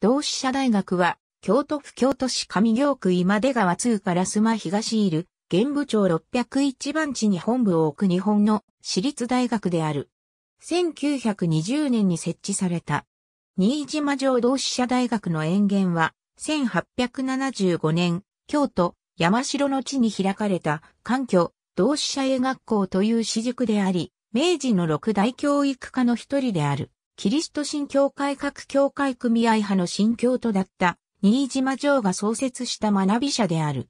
同志社大学は、京都府京都市上京区今出川通から須磨東いる、現部町601番地に本部を置く日本の私立大学である。1920年に設置された。新島城同志社大学の園源は、1875年、京都、山城の地に開かれた、環境、同志社英学校という私塾であり、明治の六大教育科の一人である。キリスト新教会各教会組合派の新教徒だった新島城が創設した学び者である。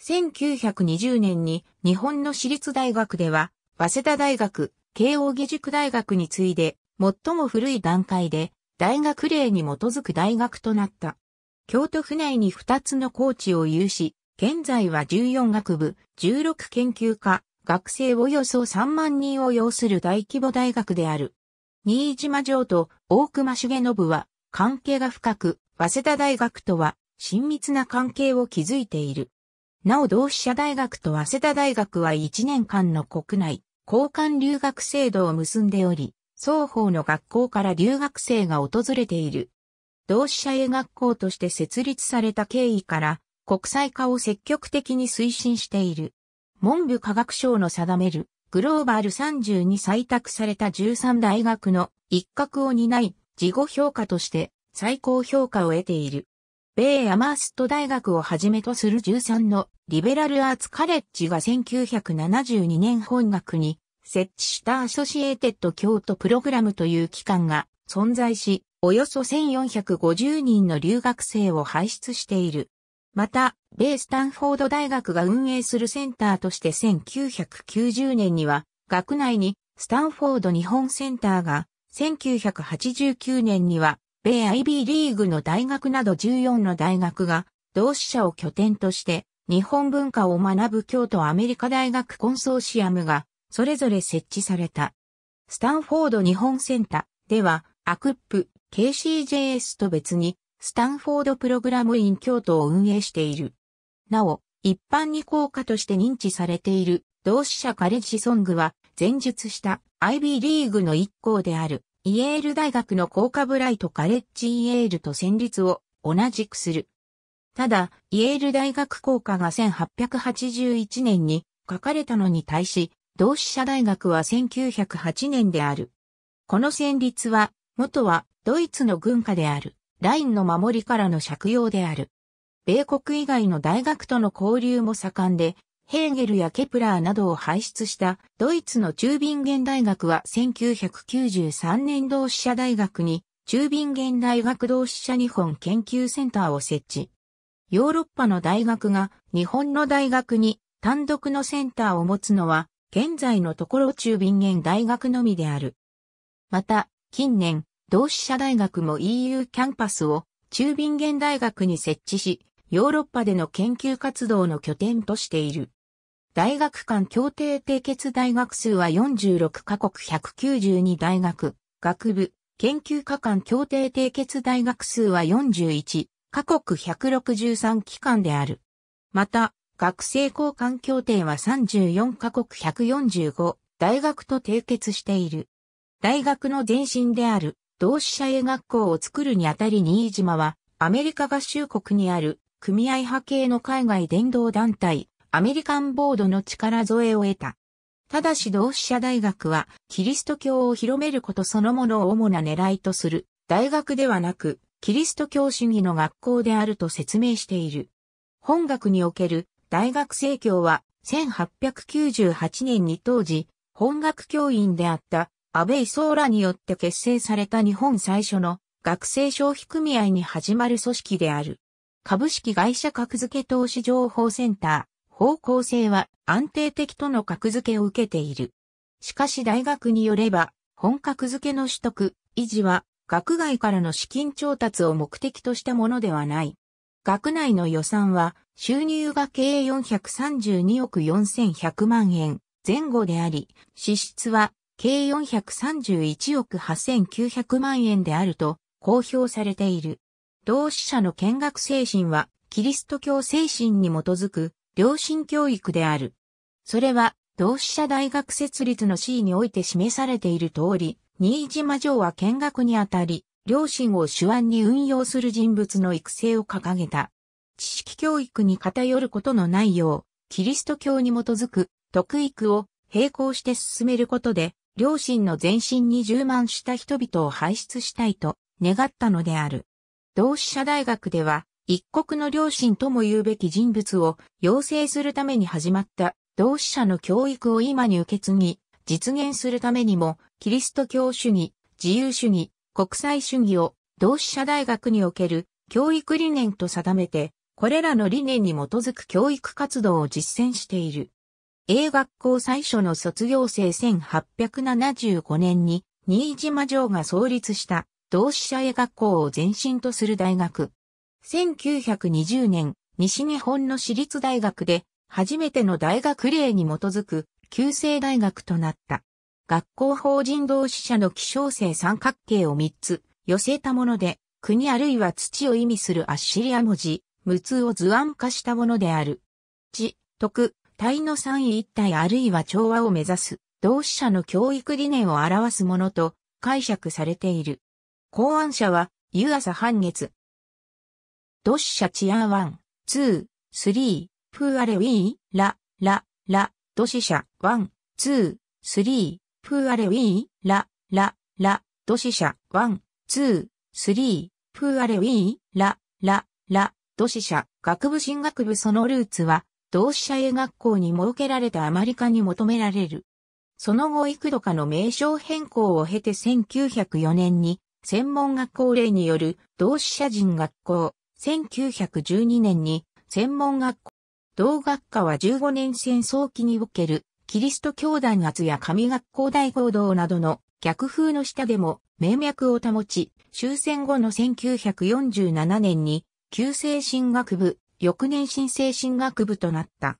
1920年に日本の私立大学では、早稲田大学、慶応義塾大学に次いで、最も古い段階で、大学令に基づく大学となった。京都府内に2つの高知を有し、現在は14学部、16研究科、学生およそ3万人を要する大規模大学である。新島城と大隈重信は関係が深く、早稲田大学とは親密な関係を築いている。なお同志社大学と早稲田大学は1年間の国内、交換留学制度を結んでおり、双方の学校から留学生が訪れている。同志社英学校として設立された経緯から、国際化を積極的に推進している。文部科学省の定めるグローバル30に採択された13大学の一角を担い、事後評価として最高評価を得ている。米アマースト大学をはじめとする13のリベラルアーツカレッジが1972年本学に設置したアソシエーテッド京都プログラムという機関が存在し、およそ1450人の留学生を輩出している。また、米スタンフォード大学が運営するセンターとして1990年には、学内にスタンフォード日本センターが、1989年には、米 IB リーグの大学など14の大学が、同志社を拠点として、日本文化を学ぶ京都アメリカ大学コンソーシアムが、それぞれ設置された。スタンフォード日本センターでは、アクップ、KCJS と別に、スタンフォードプログラム院京都を運営している。なお、一般に効果として認知されている同志社カレッジソングは前述した IB リーグの一校であるイエール大学の効果ブライトカレッジイエールと旋律を同じくする。ただ、イエール大学効果が1881年に書かれたのに対し、同志社大学は1908年である。この旋律は、元はドイツの軍歌である。ラインの守りからの借用である。米国以外の大学との交流も盛んで、ヘーゲルやケプラーなどを輩出したドイツの中便現大学は1993年同志社大学に中便現大学同志社日本研究センターを設置。ヨーロッパの大学が日本の大学に単独のセンターを持つのは現在のところ中便現大学のみである。また、近年、同志社大学も EU キャンパスを中ビンゲン大学に設置し、ヨーロッパでの研究活動の拠点としている。大学間協定締結大学数は46カ国192大学、学部、研究科間協定締結大学数は41カ国163機関である。また、学生交換協定は34カ国145大学と締結している。大学の前身である同志社英学校を作るにあたり新島は、アメリカ合衆国にある組合派系の海外伝道団体、アメリカンボードの力添えを得た。ただし同志社大学は、キリスト教を広めることそのものを主な狙いとする、大学ではなく、キリスト教主義の学校であると説明している。本学における大学生協は、1898年に当時、本学教員であった安倍総らによって結成された日本最初の学生消費組合に始まる組織である。株式会社格付け投資情報センター、方向性は安定的との格付けを受けている。しかし大学によれば、本格付けの取得、維持は学外からの資金調達を目的としたものではない。学内の予算は収入が計432億4100万円前後であり、支出は計431億8900万円であると公表されている。同志社の見学精神は、キリスト教精神に基づく良心教育である。それは、同志社大学設立の C において示されている通り、新島城は見学にあたり、良心を手腕に運用する人物の育成を掲げた。知識教育に偏ることのないよう、キリスト教に基づく、特育を並行して進めることで、両親の前身に充満した人々を排出したいと願ったのである。同志社大学では、一国の両親とも言うべき人物を養成するために始まった同志社の教育を今に受け継ぎ、実現するためにも、キリスト教主義、自由主義、国際主義を同志社大学における教育理念と定めて、これらの理念に基づく教育活動を実践している。A 学校最初の卒業生1875年に新島城が創立した同志社 A 学校を前身とする大学。1920年、西日本の私立大学で初めての大学例に基づく旧制大学となった。学校法人同志社の希少性三角形を3つ寄せたもので、国あるいは土を意味するアッシリア文字、無通を図案化したものである。地、徳、体の三位一体あるいは調和を目指す、同志者の教育理念を表すものと解釈されている。考案者は、湯浅半月。同志ン、ツー、スリー、プーアレウィー、ラ、ラ、ラ、同志ー、スリー、プーアレウィー、ラ、ラ、ラ、同志ー、スリー、プーアレウィー、ラ、ラ、ラ、同志者、学部進学部そのルーツは、同志社英学校に設けられたアマリカに求められる。その後幾度かの名称変更を経て1904年に専門学校令による同志社人学校、1912年に専門学校、同学科は15年戦争期におけるキリスト教団圧や神学校大行動などの逆風の下でも名脈を保ち、終戦後の1947年に旧制神学部翌年新生進学部となった。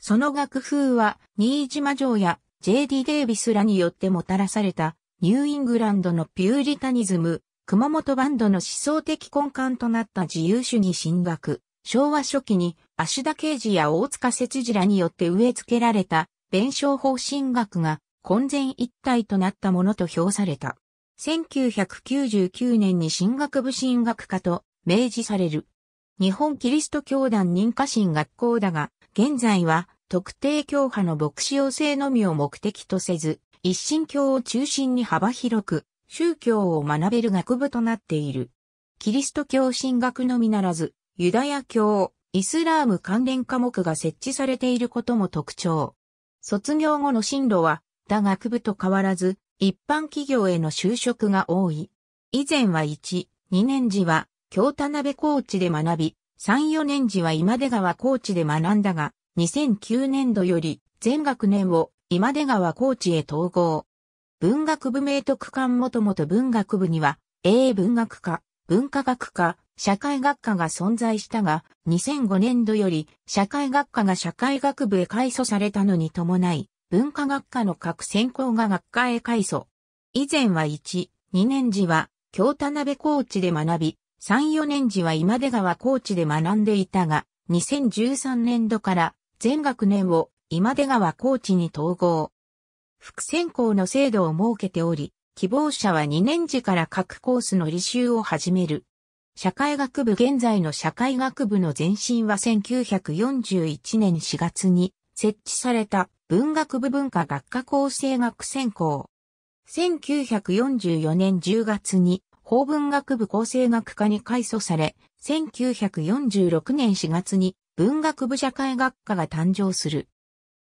その学風は、新島城や J.D. デイビスらによってもたらされた、ニューイングランドのピューリタニズム、熊本バンドの思想的根幹となった自由主義進学、昭和初期に芦田刑事や大塚節次らによって植え付けられた弁証法進学が混然一体となったものと評された。1999年に進学部進学科と明示される。日本キリスト教団認可神学校だが、現在は特定教派の牧師養成のみを目的とせず、一神教を中心に幅広く、宗教を学べる学部となっている。キリスト教神学のみならず、ユダヤ教、イスラーム関連科目が設置されていることも特徴。卒業後の進路は、他学部と変わらず、一般企業への就職が多い。以前は1、2年時は、京田辺高知で学び、3、4年時は今出川高知で学んだが、2009年度より全学年を今出川高知へ統合。文学部名徳館もともと文学部には、英文学科、文化学科、社会学科が存在したが、2005年度より社会学科が社会学部へ改祖されたのに伴い、文化学科の各専攻が学科へ改祖。以前は1、2年時は、京田辺高知で学び、3、4年時は今出川高知で学んでいたが、2013年度から全学年を今出川高知に統合。副専攻の制度を設けており、希望者は2年時から各コースの履修を始める。社会学部現在の社会学部の前身は1941年4月に設置された文学部文化学科構成学専攻。1944年10月に法文学部構成学科に改祖され、1946年4月に文学部社会学科が誕生する。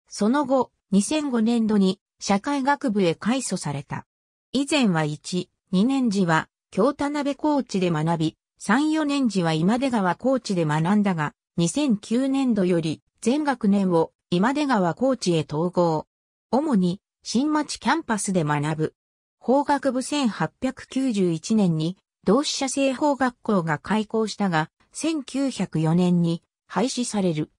その後、2005年度に社会学部へ改祖された。以前は1、2年時は京田辺高知で学び、3、4年時は今出川高知で学んだが、2009年度より全学年を今出川高知へ統合。主に新町キャンパスで学ぶ。法学部1891年に同志社製法学校が開校したが、1904年に廃止される。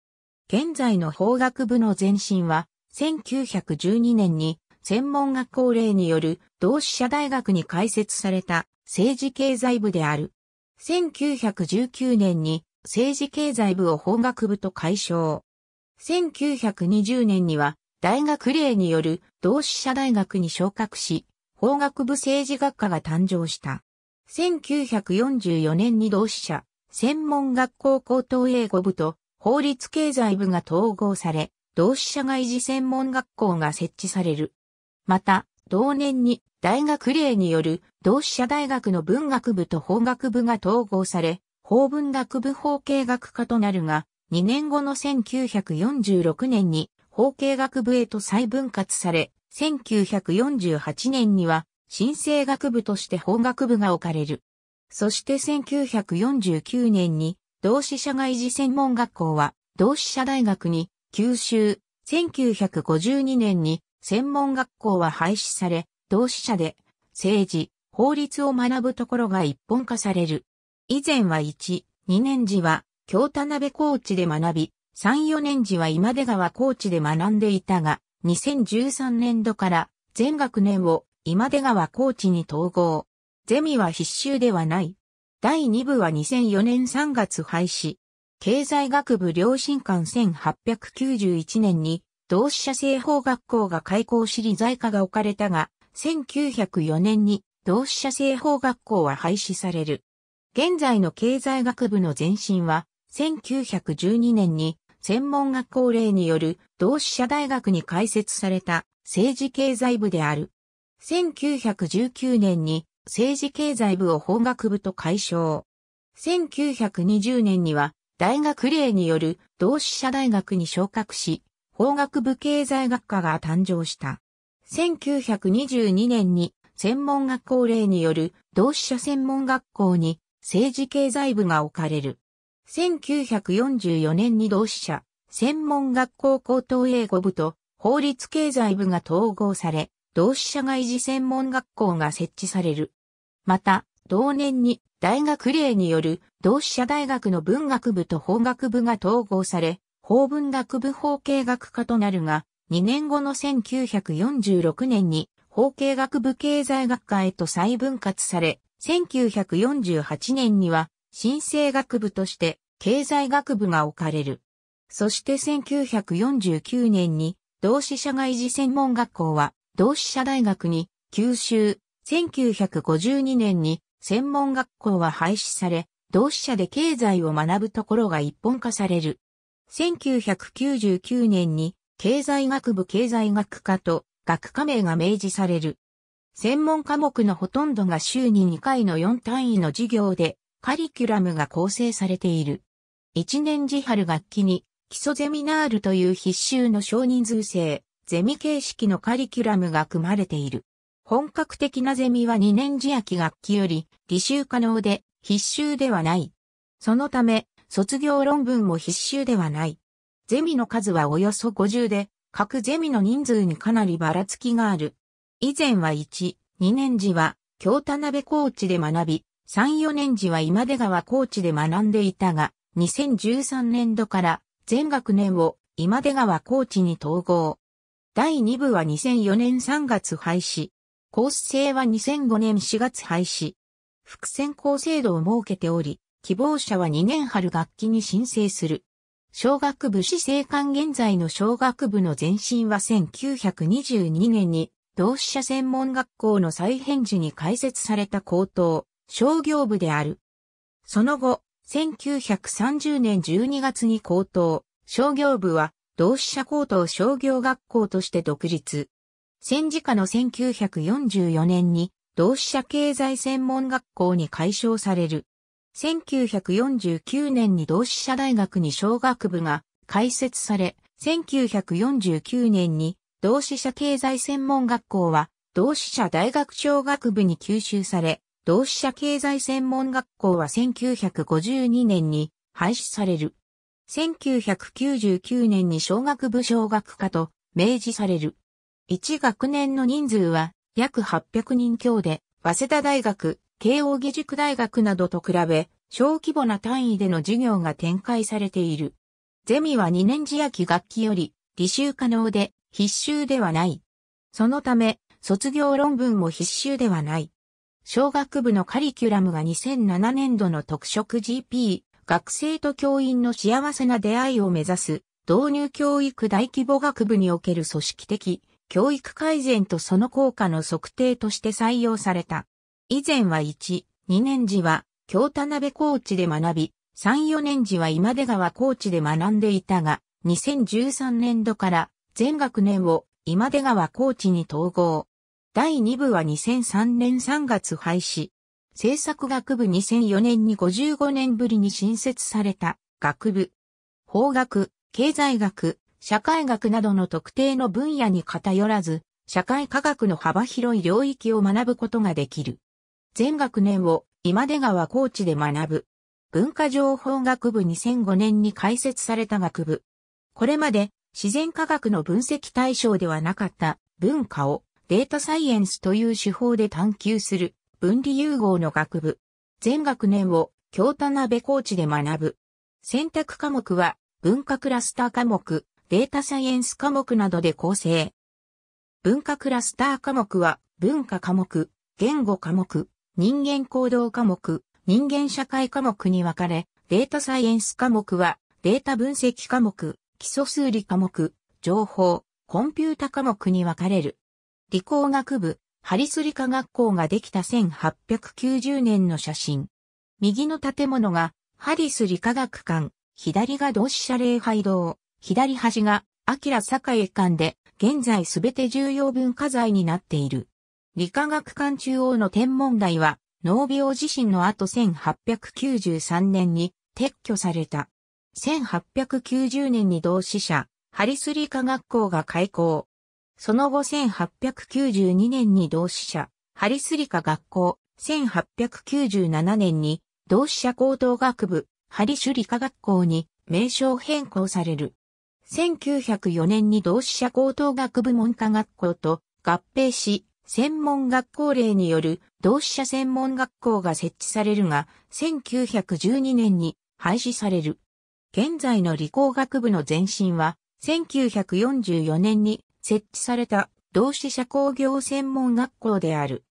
現在の法学部の前身は、1912年に専門学校令による同志社大学に開設された政治経済部である。1919年に政治経済部を法学部と解消。1920年には大学令による同志社大学に昇格し、法学部政治学科が誕生した。1944年に同志社、専門学校高等英語部と法律経済部が統合され、同志社外事専門学校が設置される。また、同年に大学令による同志社大学の文学部と法学部が統合され、法文学部法系学科となるが、2年後の1946年に法系学部へと再分割され、1948年には新生学部として法学部が置かれる。そして1949年に同志社外事専門学校は同志社大学に吸収。1952年に専門学校は廃止され、同志社で政治、法律を学ぶところが一本化される。以前は1、2年時は京田辺高知で学び、3、4年時は今出川高知で学んでいたが、2013年度から全学年を今出川コーチに統合。ゼミは必修ではない。第2部は2004年3月廃止。経済学部良心館1891年に同志社製法学校が開校し理財科が置かれたが、1904年に同志社製法学校は廃止される。現在の経済学部の前身は、1912年に専門学校令による同志社大学に開設された政治経済部である。1919年に政治経済部を法学部と解消。1920年には大学令による同志社大学に昇格し、法学部経済学科が誕生した。1922年に専門学校令による同志社専門学校に政治経済部が置かれる。1944年に同志社、専門学校高等英語部と法律経済部が統合され、同志社外事専門学校が設置される。また、同年に大学令による同志社大学の文学部と法学部が統合され、法文学部法経学科となるが、2年後の1946年に法経学部経済学科へと再分割され、1948年には新生学部として経済学部が置かれる。そして1949年に同志社外事専門学校は同志社大学に吸収。1952年に専門学校は廃止され、同志社で経済を学ぶところが一本化される。1999年に経済学部経済学科と学科名が明示される。専門科目のほとんどが週に2回の4単位の授業でカリキュラムが構成されている。一年次春学期に基礎ゼミナールという必修の少人数制、ゼミ形式のカリキュラムが組まれている。本格的なゼミは2年次秋学期より履修可能で必修ではない。そのため、卒業論文も必修ではない。ゼミの数はおよそ50で、各ゼミの人数にかなりばらつきがある。以前は1、2年次は、京田辺コーチで学び、3、4年時は今出川コーチで学んでいたが、2013年度から全学年を今出川コーチに統合。第2部は2004年3月廃止。コース制は2005年4月廃止。副専攻制度を設けており、希望者は2年春学期に申請する。小学部市政館現在の小学部の前身は1922年に同志社専門学校の再編時に開設された高等商業部である。その後、1930年12月に高等、商業部は同志社高等商業学校として独立。戦時下の1944年に同志社経済専門学校に改称される。1949年に同志社大学に商学部が開設され、1949年に同志社経済専門学校は同志社大学商学部に吸収され、同志社経済専門学校は1952年に廃止される。1999年に小学部小学科と明示される。1学年の人数は約800人強で、早稲田大学、慶応義塾大学などと比べ、小規模な単位での授業が展開されている。ゼミは2年次秋学期より履修可能で必修ではない。そのため、卒業論文も必修ではない。小学部のカリキュラムが2007年度の特色 GP、学生と教員の幸せな出会いを目指す、導入教育大規模学部における組織的、教育改善とその効果の測定として採用された。以前は1、2年時は、京田辺コーチで学び、3、4年時は今出川コーチで学んでいたが、2013年度から全学年を今出川コーチに統合。第2部は2003年3月廃止。政策学部2004年に55年ぶりに新設された学部。法学、経済学、社会学などの特定の分野に偏らず、社会科学の幅広い領域を学ぶことができる。全学年を今出川高知で学ぶ。文化情報学部2005年に開設された学部。これまで自然科学の分析対象ではなかった文化をデータサイエンスという手法で探求する分離融合の学部。全学年を京田鍋コーチで学ぶ。選択科目は文化クラスター科目、データサイエンス科目などで構成。文化クラスター科目は文化科目、言語科目、人間行動科目、人間社会科目に分かれ、データサイエンス科目はデータ分析科目、基礎数理科目、情報、コンピュータ科目に分かれる。理工学部、ハリス理科学校ができた1890年の写真。右の建物が、ハリス理科学館、左が同志社礼拝堂、左端が、アキラ栄館で、現在すべて重要文化財になっている。理科学館中央の天文台は、農病地震の後1893年に撤去された。1890年に同志社、ハリス理科学校が開校。その後1892年に同志社、ハリスリカ学校、1897年に同志社高等学部、ハリシュリカ学校に名称変更される。1904年に同志社高等学部文科学校と合併し、専門学校令による同志社専門学校が設置されるが、1912年に廃止される。現在の理工学部の前身は、1944年に設置された同志社工業専門学校である。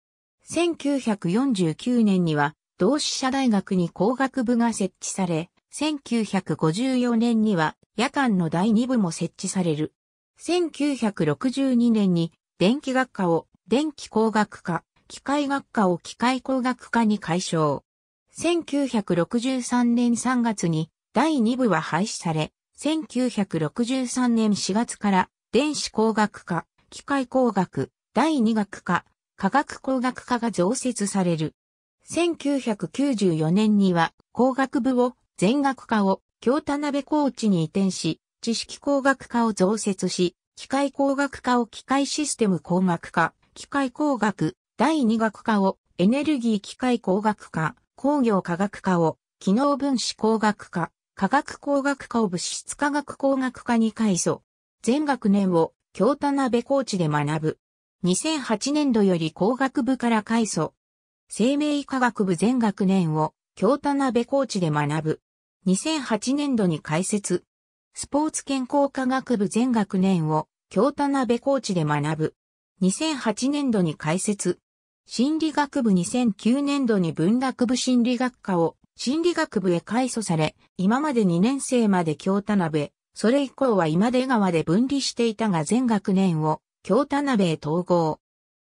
1949年には同志社大学に工学部が設置され、1954年には夜間の第2部も設置される。1962年に電気学科を電気工学科、機械学科を機械工学科に改称。1963年3月に第2部は廃止され、1963年4月から電子工学科、機械工学、第2学科、科学工学科が増設される。1994年には工学部を全学科を京田辺高知に移転し、知識工学科を増設し、機械工学科を機械システム工学科、機械工学、第2学科をエネルギー機械工学科、工業科学科を機能分子工学科、化学工学科を物質化学工学科に改組。全学年を京田辺コーチで学ぶ。2008年度より工学部から改祖。生命医科学部全学年を京田辺コーチで学ぶ。2008年度に開設。スポーツ健康科学部全学年を京田辺コーチで学ぶ。2008年度に開設。心理学部2009年度に文学部心理学科を心理学部へ改祖され、今まで2年生まで京田辺それ以降は今出川で分離していたが全学年を京田鍋へ統合。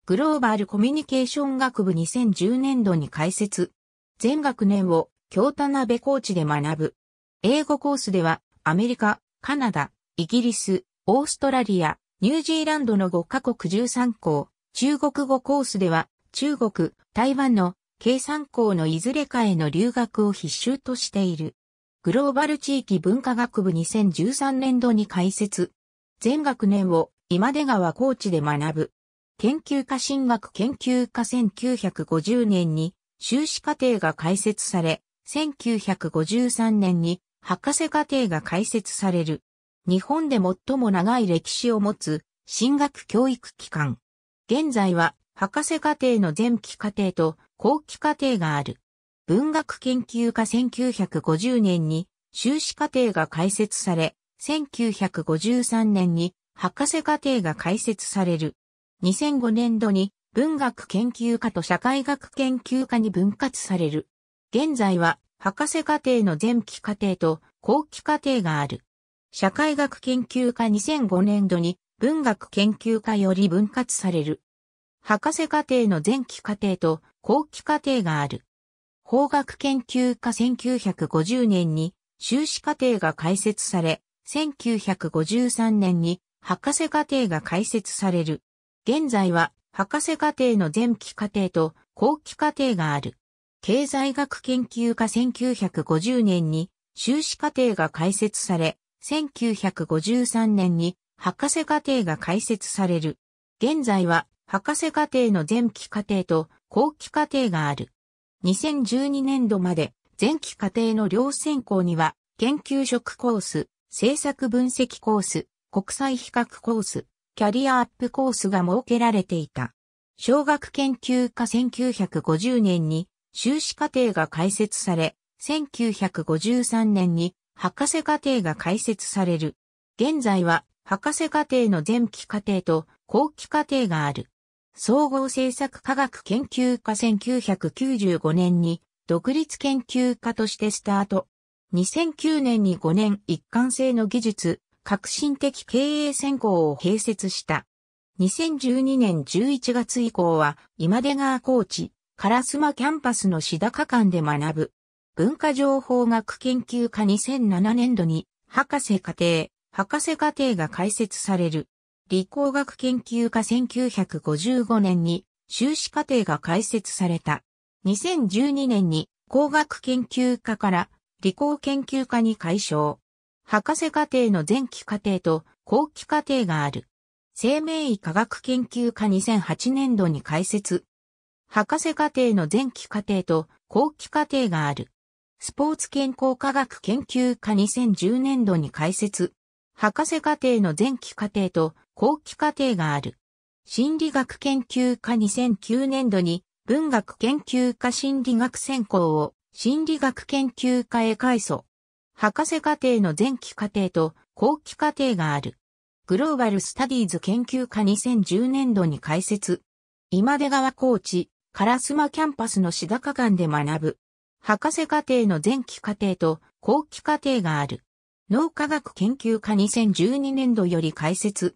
グローバルコミュニケーション学部2010年度に開設。全学年を京田鍋コーチで学ぶ。英語コースではアメリカ、カナダ、イギリス、オーストラリア、ニュージーランドの5カ国13校、中国語コースでは中国、台湾の計算校のいずれかへの留学を必修としている。グローバル地域文化学部2013年度に開設。全学年を今出川高知で学ぶ。研究科進学研究科1950年に修士課程が開設され、1953年に博士課程が開設される。日本で最も長い歴史を持つ進学教育機関。現在は博士課程の前期課程と後期課程がある。文学研究家1950年に修士課程が開設され、1953年に博士課程が開設される。2005年度に文学研究家と社会学研究家に分割される。現在は博士課程の前期課程と後期課程がある。社会学研究家2005年度に文学研究家より分割される。博士課程の前期課程と後期課程がある。法学研究科1950年に修士課程が開設され、1953年に博士課程が開設される。現在は博士課程の前期課程と後期課程がある。経済学研究科1950年に修士課程が開設され、1953年に博士課程が開設される。現在は博士課程の前期課程と後期課程がある。2012年度まで前期課程の両選考には、研究職コース、政策分析コース、国際比較コース、キャリアアップコースが設けられていた。小学研究科1950年に修士課程が開設され、1953年に博士課程が開設される。現在は博士課程の前期課程と後期課程がある。総合政策科学研究科1995年に独立研究科としてスタート。2009年に5年一貫性の技術、革新的経営専攻を併設した。2012年11月以降は今出川コーチ、スマキャンパスのダ高館で学ぶ。文化情報学研究科2007年度に博士課程、博士課程が開設される。理工学研究科1955年に修士課程が開設された。2012年に工学研究科から理工研究科に改称。博士課程の前期課程と後期課程がある。生命医科学研究科2008年度に開設。博士課程の前期課程と後期課程がある。スポーツ健康科学研究科2010年度に開設。博士課程の前期課程と後期課程がある。心理学研究科2009年度に文学研究科心理学専攻を心理学研究科へ改祖。博士課程の前期課程と後期課程がある。グローバルスタディーズ研究科2010年度に開設。今出川高知、スマキャンパスの志高館で学ぶ。博士課程の前期課程と後期課程がある。脳科学研究科2012年度より開設。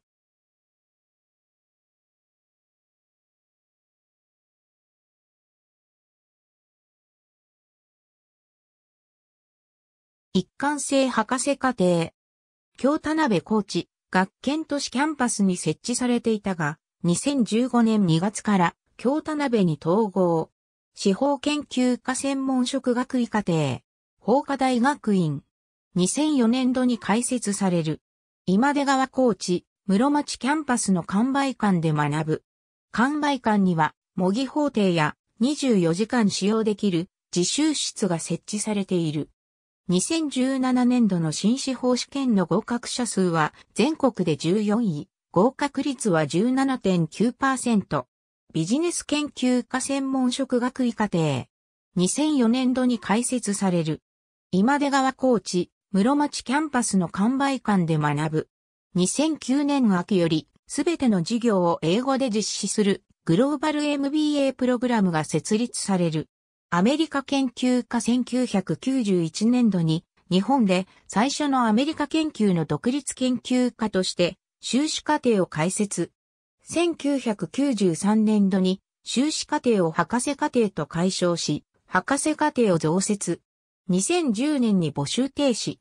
貫性博士課程。京田辺コーチ、学研都市キャンパスに設置されていたが、2015年2月から京田辺に統合。司法研究科専門職学位課程。法科大学院。2004年度に開設される。今出川高知、室町キャンパスの完売館で学ぶ。完売館には、模擬法廷や24時間使用できる自習室が設置されている。2017年度の新司法試験の合格者数は全国で14位、合格率は17.9%。ビジネス研究科専門職学位課程。2004年度に開設される。今出川高知、室町キャンパスの完売館で学ぶ。2009年秋より、すべての授業を英語で実施するグローバル MBA プログラムが設立される。アメリカ研究家1991年度に日本で最初のアメリカ研究の独立研究家として修士課程を開設。1993年度に修士課程を博士課程と解消し、博士課程を増設。2010年に募集停止。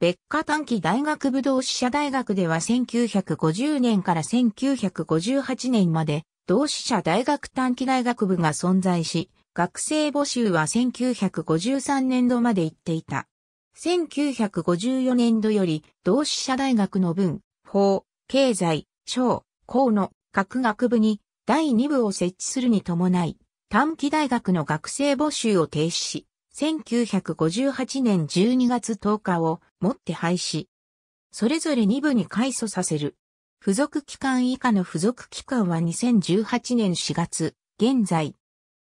別科短期大学部同志社大学では1950年から1958年まで同志社大学短期大学部が存在し、学生募集は1953年度まで行っていた。1954年度より同志社大学の文、法、経済、省、工の各学部に第2部を設置するに伴い、短期大学の学生募集を停止し、1958年12月10日をもって廃止。それぞれ2部に改組させる。付属期間以下の付属期間は2018年4月、現在、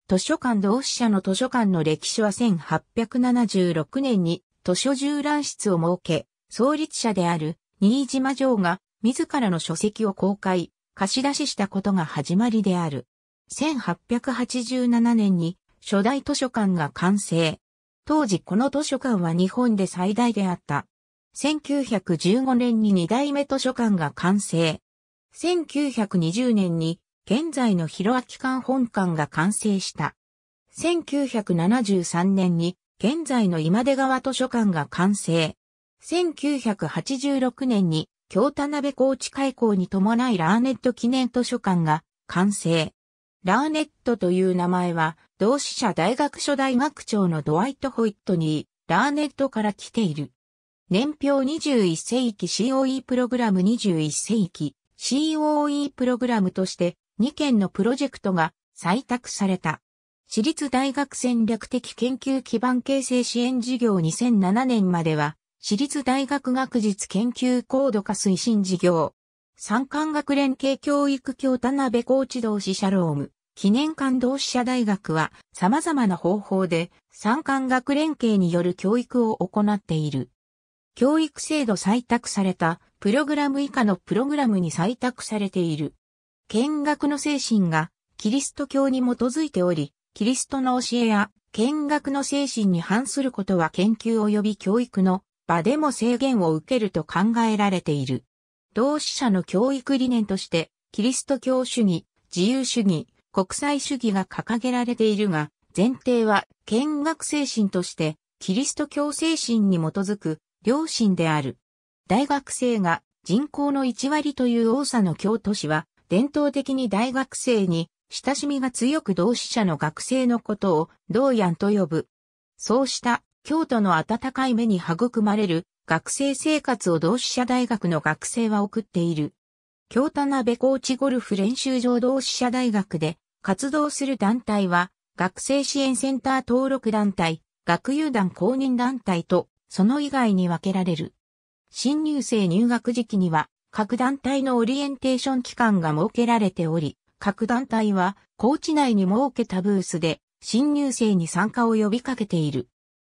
図書館同志社の図書館の歴史は1876年に図書縦覧室を設け、創立者である新島城が自らの書籍を公開、貸し出ししたことが始まりである。1887年に初代図書館が完成。当時この図書館は日本で最大であった。1915年に2代目図書館が完成。1920年に現在の広明館本館が完成した。1973年に現在の今出川図書館が完成。1986年に京田辺高知開港に伴いラーネット記念図書館が完成。ラーネットという名前は同志社大学初大学長のドワイト・ホイットにラーネットから来ている。年表21世紀 COE プログラム21世紀 COE プログラムとして2件のプロジェクトが採択された。私立大学戦略的研究基盤形成支援事業2007年までは、私立大学学術研究高度化推進事業。三冠学連携教育協田辺コーチ同志社ローム。記念館同志社大学は様々な方法で三冠学連携による教育を行っている。教育制度採択されたプログラム以下のプログラムに採択されている。見学の精神がキリスト教に基づいており、キリストの教えや見学の精神に反することは研究及び教育の場でも制限を受けると考えられている。同志社の教育理念として、キリスト教主義、自由主義、国際主義が掲げられているが、前提は見学精神として、キリスト教精神に基づく良心である。大学生が人口の1割という多さの京都市は、伝統的に大学生に親しみが強く同志社の学生のことを同やんと呼ぶ。そうした京都の温かい目に育まれる学生生活を同志社大学の学生は送っている。京田鍋コーチゴルフ練習場同志社大学で活動する団体は学生支援センター登録団体、学友団公認団体とその以外に分けられる。新入生入学時期には各団体のオリエンテーション機関が設けられており、各団体は、高知内に設けたブースで、新入生に参加を呼びかけている。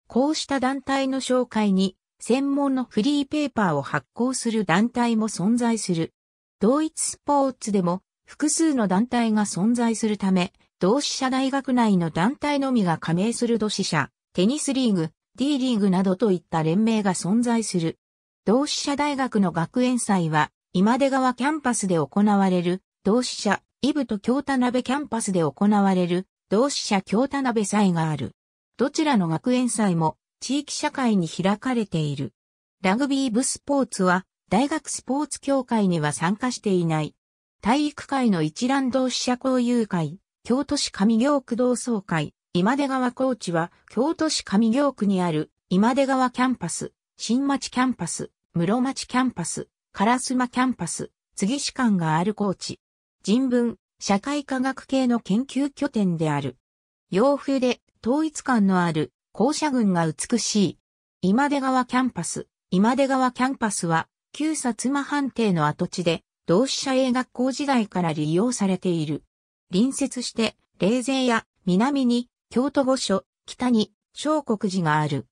こうした団体の紹介に、専門のフリーペーパーを発行する団体も存在する。同一スポーツでも、複数の団体が存在するため、同志社大学内の団体のみが加盟する同志社、テニスリーグ、D リーグなどといった連盟が存在する。同志社大学の学園祭は、今出川キャンパスで行われる、同志社、イブと京田鍋キャンパスで行われる、同志社京田鍋祭がある。どちらの学園祭も、地域社会に開かれている。ラグビー部スポーツは、大学スポーツ協会には参加していない。体育会の一覧同志社交友会、京都市上京区同窓会、今出川コーチは、京都市上京区にある、今出川キャンパス、新町キャンパス、室町キャンパス、烏丸キャンパス、次士官がある高知。人文、社会科学系の研究拠点である。洋風で統一感のある校舎群が美しい。今出川キャンパス、今出川キャンパスは、旧薩摩藩邸の跡地で、同志社英学校時代から利用されている。隣接して、霊前や南に京都御所、北に小国寺がある。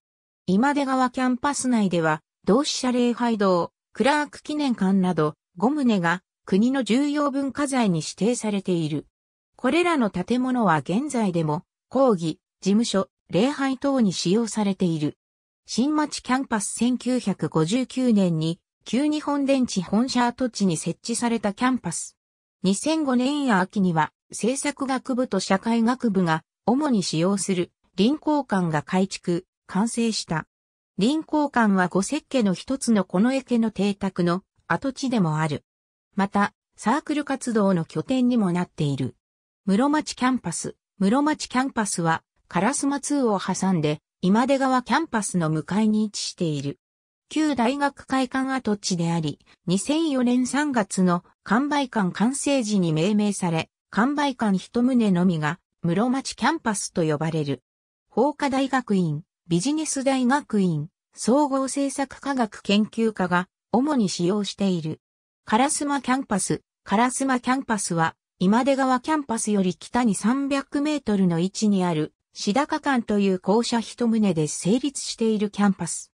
今出川キャンパス内では、同志社礼拝堂、クラーク記念館など5棟が国の重要文化財に指定されている。これらの建物は現在でも講義、事務所、礼拝等に使用されている。新町キャンパス1959年に旧日本電池本社跡地に設置されたキャンパス。2005年や秋には政策学部と社会学部が主に使用する臨交館が改築、完成した。林公館は五石家の一つのこの家の邸宅の跡地でもある。また、サークル活動の拠点にもなっている。室町キャンパス。室町キャンパスは、カラスマ2を挟んで、今出川キャンパスの向かいに位置している。旧大学会館跡地であり、2004年3月の完売館完成時に命名され、完売館一棟のみが、室町キャンパスと呼ばれる。法科大学院、ビジネス大学院総合政策科学研究科が主に使用している。カラスマキャンパス、カラスマキャンパスは今出川キャンパスより北に300メートルの位置にある、ダカ館という校舎一棟で成立しているキャンパス。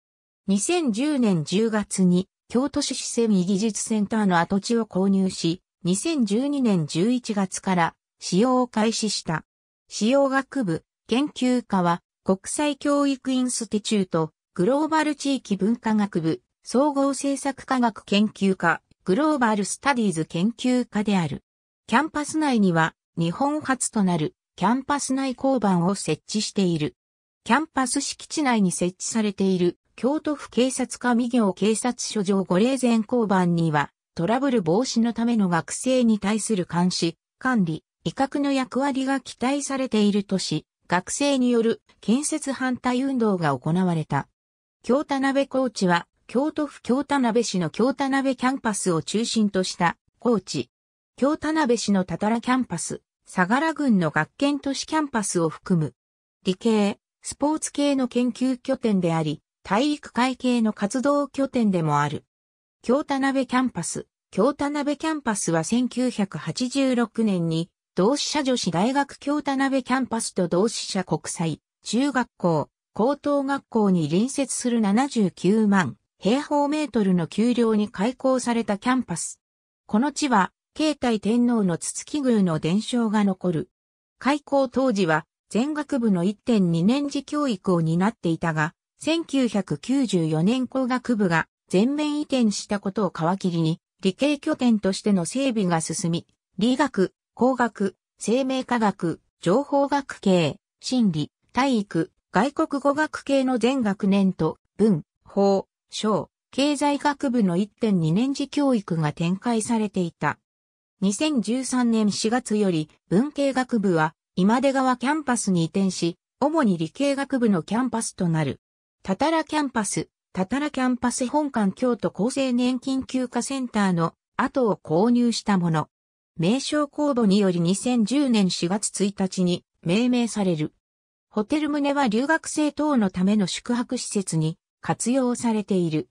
2010年10月に、京都市市政技術センターの跡地を購入し、2012年11月から使用を開始した。使用学部、研究科は、国際教育インスティチュート、グローバル地域文化学部、総合政策科学研究科、グローバルスタディーズ研究科である。キャンパス内には、日本初となる、キャンパス内交番を設置している。キャンパス敷地内に設置されている、京都府警察課未行警察署上五霊前交番には、トラブル防止のための学生に対する監視、管理、威嚇の役割が期待されているとし、学生による建設反対運動が行われた。京田辺コーチは、京都府京田辺市の京田辺キャンパスを中心としたコーチ。京田辺市のたたらキャンパス、相良郡の学研都市キャンパスを含む。理系、スポーツ系の研究拠点であり、体育会系の活動拠点でもある。京田辺キャンパス。京田辺キャンパスは1986年に同志社女子大学京田辺キャンパスと同志社国際、中学校、高等学校に隣接する79万平方メートルの丘陵に開校されたキャンパス。この地は、慶太天皇の筒木宮の伝承が残る。開校当時は、全学部の1.2年次教育を担っていたが、1994年工学部が全面移転したことを皮切りに、理系拠点としての整備が進み、理学、工学、生命科学、情報学系、心理、体育、外国語学系の全学年と、文、法、小、経済学部の1.2年次教育が展開されていた。2013年4月より文系学部は今出川キャンパスに移転し、主に理系学部のキャンパスとなる。たたらキャンパス、たたらキャンパス本館京都厚生年金休暇センターの後を購入したもの。名称公募により2010年4月1日に命名される。ホテル棟は留学生等のための宿泊施設に活用されている。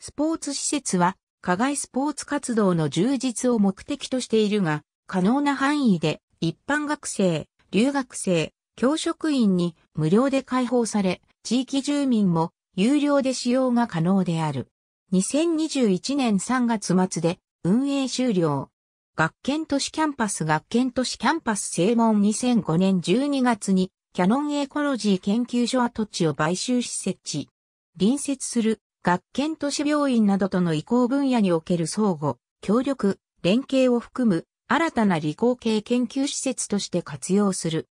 スポーツ施設は、課外スポーツ活動の充実を目的としているが、可能な範囲で一般学生、留学生、教職員に無料で開放され、地域住民も有料で使用が可能である。2021年3月末で運営終了。学研都市キャンパス学研都市キャンパス正門2005年12月にキャノンエコロジー研究所跡地を買収し設置。隣接する学研都市病院などとの移行分野における相互、協力、連携を含む新たな理工系研究施設として活用する。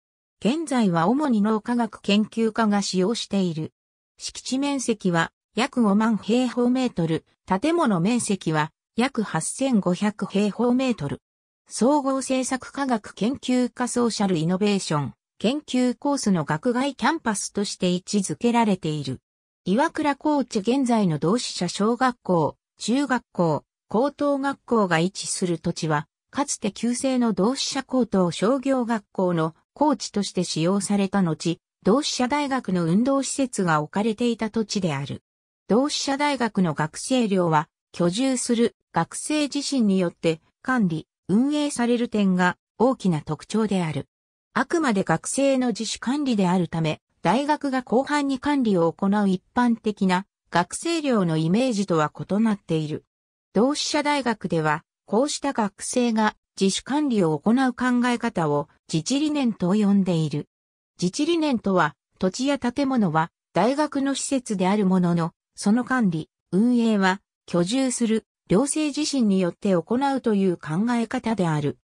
現在は主に脳科学研究家が使用している。敷地面積は約5万平方メートル、建物面積は約8500平方メートル。総合政策科学研究科ソーシャルイノベーション研究コースの学外キャンパスとして位置づけられている。岩倉コーチ現在の同志社小学校、中学校、高等学校が位置する土地は、かつて旧制の同志社高等商業学校の高知として使用された後、同志社大学の運動施設が置かれていた土地である。同志社大学の学生寮は居住する学生自身によって管理、運営される点が大きな特徴である。あくまで学生の自主管理であるため、大学が後半に管理を行う一般的な学生寮のイメージとは異なっている。同志社大学では、こうした学生が自主管理を行う考え方を自治理念と呼んでいる。自治理念とは、土地や建物は大学の施設であるものの、その管理、運営は居住する、両生自身によって行うという考え方である。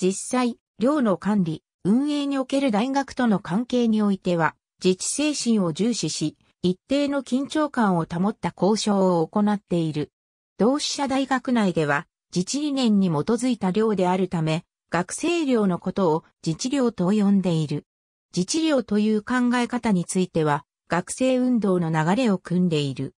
実際、寮の管理、運営における大学との関係においては、自治精神を重視し、一定の緊張感を保った交渉を行っている。同志社大学内では、自治理念に基づいた寮であるため、学生寮のことを自治寮と呼んでいる。自治寮という考え方については、学生運動の流れを組んでいる。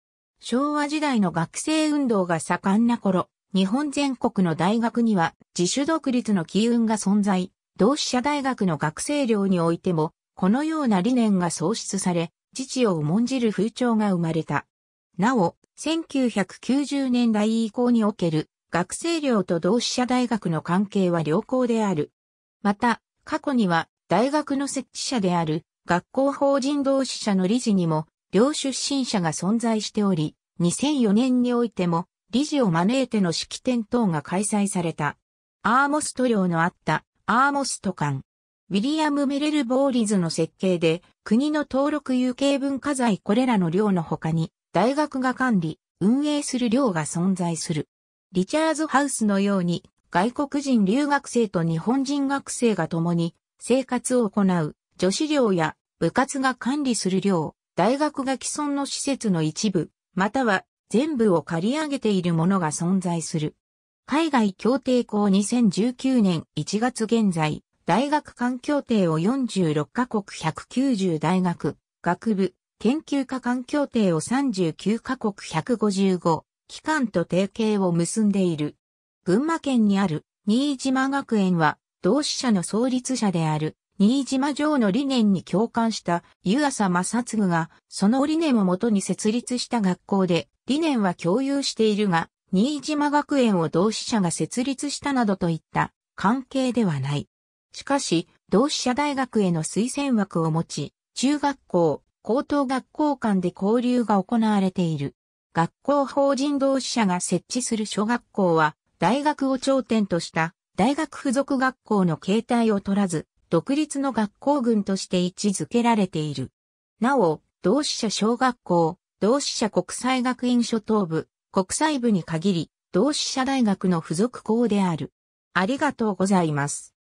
昭和時代の学生運動が盛んな頃、日本全国の大学には自主独立の機運が存在、同志社大学の学生寮においても、このような理念が創出され、自治を重んじる風潮が生まれた。なお、1990年代以降における学生寮と同志社大学の関係は良好である。また、過去には大学の設置者である学校法人同志社の理事にも、両出身者が存在しており、2004年においても、理事を招いての式典等が開催された。アーモスト領のあったアーモスト館。ウィリアム・メレル・ボーリズの設計で、国の登録有形文化財これらの寮の他に、大学が管理、運営する寮が存在する。リチャーズ・ハウスのように、外国人留学生と日本人学生が共に、生活を行う、女子寮や部活が管理する寮、大学が既存の施設の一部、または全部を借り上げているものが存在する。海外協定校2019年1月現在、大学間協定を46カ国190大学、学部、研究科間協定を39カ国155、機関と提携を結んでいる。群馬県にある新島学園は同志社の創立者である新島城の理念に共感した湯浅正嗣が、その理念をもとに設立した学校で、理念は共有しているが、新島学園を同志社が設立したなどといった関係ではない。しかし、同志社大学への推薦枠を持ち、中学校、高等学校間で交流が行われている。学校法人同志社が設置する小学校は、大学を頂点とした大学付属学校の形態を取らず、独立の学校群として位置づけられている。なお、同志社小学校、同志社国際学院初等部、国際部に限り、同志社大学の付属校である。ありがとうございます。